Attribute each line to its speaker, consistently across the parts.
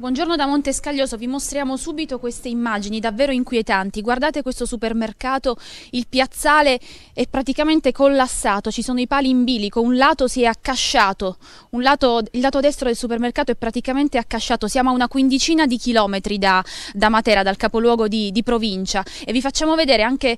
Speaker 1: Buongiorno da Montescaglioso, vi mostriamo subito queste immagini davvero inquietanti. Guardate questo supermercato, il piazzale è praticamente collassato, ci sono i pali in bilico, un lato si è accasciato, lato, il lato destro del supermercato è praticamente accasciato, siamo a una quindicina di chilometri da, da Matera, dal capoluogo di, di provincia e vi facciamo vedere anche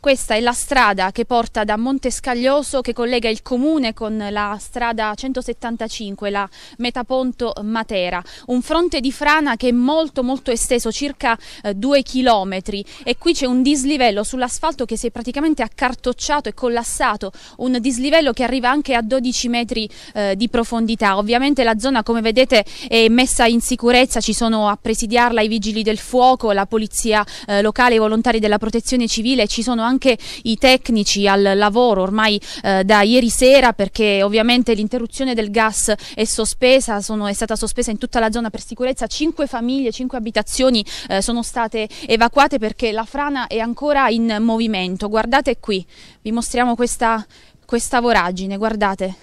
Speaker 1: questa è la strada che porta da Montescaglioso, che collega il comune con la strada 175, la Metaponto Matera. Un fronte di frana che è molto molto esteso, circa eh, due chilometri. E qui c'è un dislivello sull'asfalto che si è praticamente accartocciato e collassato. Un dislivello che arriva anche a 12 metri eh, di profondità. Ovviamente la zona, come vedete, è messa in sicurezza. Ci sono a presidiarla i vigili del fuoco, la polizia eh, locale, i volontari della protezione civile. Ci sono anche i tecnici al lavoro ormai eh, da ieri sera perché ovviamente l'interruzione del gas è sospesa, sono, è stata sospesa in tutta la zona per sicurezza, cinque famiglie, cinque abitazioni eh, sono state evacuate perché la frana è ancora in movimento. Guardate qui, vi mostriamo questa, questa voragine, guardate.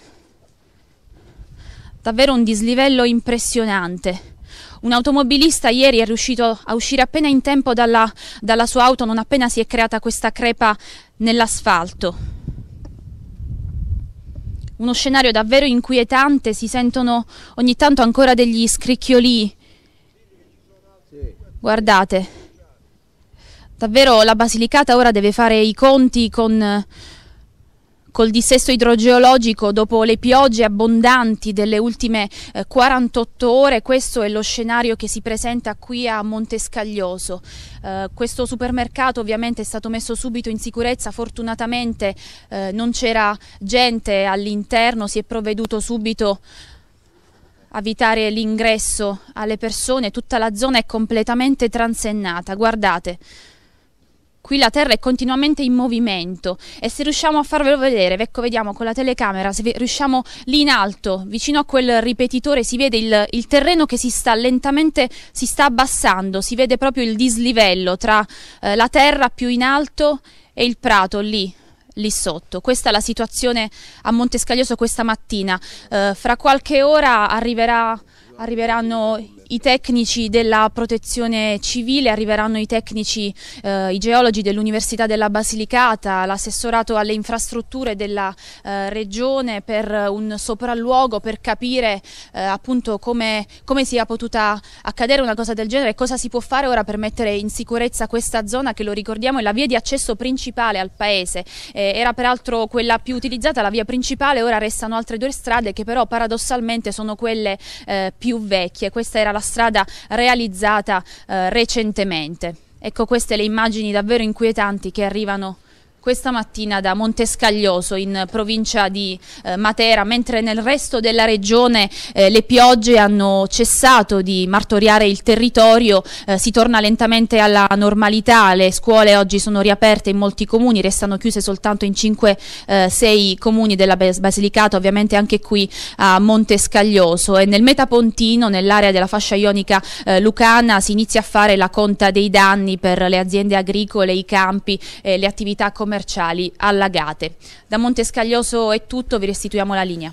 Speaker 1: Davvero un dislivello impressionante. Un automobilista ieri è riuscito a uscire appena in tempo dalla, dalla sua auto, non appena si è creata questa crepa nell'asfalto. Uno scenario davvero inquietante, si sentono ogni tanto ancora degli scricchioli. Guardate, davvero la Basilicata ora deve fare i conti con col dissesto idrogeologico dopo le piogge abbondanti delle ultime 48 eh, ore. Questo è lo scenario che si presenta qui a Montescaglioso. Eh, questo supermercato ovviamente è stato messo subito in sicurezza, fortunatamente eh, non c'era gente all'interno, si è provveduto subito a evitare l'ingresso alle persone, tutta la zona è completamente transennata. Guardate qui la Terra è continuamente in movimento e se riusciamo a farvelo vedere, ecco vediamo con la telecamera, se riusciamo lì in alto, vicino a quel ripetitore, si vede il, il terreno che si sta lentamente si sta abbassando, si vede proprio il dislivello tra eh, la Terra più in alto e il prato lì lì sotto. Questa è la situazione a Montescaglioso questa mattina. Eh, fra qualche ora arriverà Arriveranno i tecnici della protezione civile, arriveranno i tecnici, eh, i geologi dell'Università della Basilicata, l'assessorato alle infrastrutture della eh, regione per un sopralluogo per capire eh, appunto come, come sia potuta accadere una cosa del genere e cosa si può fare ora per mettere in sicurezza questa zona che lo ricordiamo è la via di accesso principale al paese. Eh, era peraltro quella più utilizzata, la via principale, ora restano altre due strade che però paradossalmente sono quelle eh, più più vecchie. Questa era la strada realizzata eh, recentemente. Ecco queste le immagini davvero inquietanti che arrivano questa mattina da Montescaglioso in provincia di eh, Matera, mentre nel resto della regione eh, le piogge hanno cessato di martoriare il territorio, eh, si torna lentamente alla normalità, le scuole oggi sono riaperte in molti comuni, restano chiuse soltanto in 5-6 eh, comuni della Basilicata, ovviamente anche qui a Montescaglioso e nel Metapontino, nell'area della fascia ionica eh, lucana, si inizia a fare la conta dei danni per le aziende agricole, i campi, le attività commerciali commerciali allagate. Da Montescaglioso è tutto, vi restituiamo la linea.